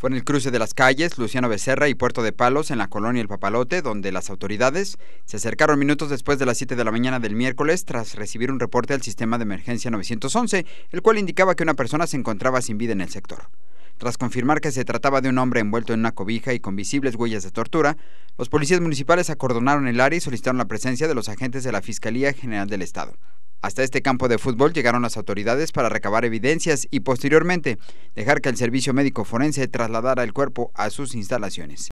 Fue en el cruce de las calles Luciano Becerra y Puerto de Palos en la colonia El Papalote, donde las autoridades se acercaron minutos después de las 7 de la mañana del miércoles tras recibir un reporte al sistema de emergencia 911, el cual indicaba que una persona se encontraba sin vida en el sector. Tras confirmar que se trataba de un hombre envuelto en una cobija y con visibles huellas de tortura, los policías municipales acordonaron el área y solicitaron la presencia de los agentes de la Fiscalía General del Estado. Hasta este campo de fútbol llegaron las autoridades para recabar evidencias y posteriormente dejar que el servicio médico forense trasladara el cuerpo a sus instalaciones.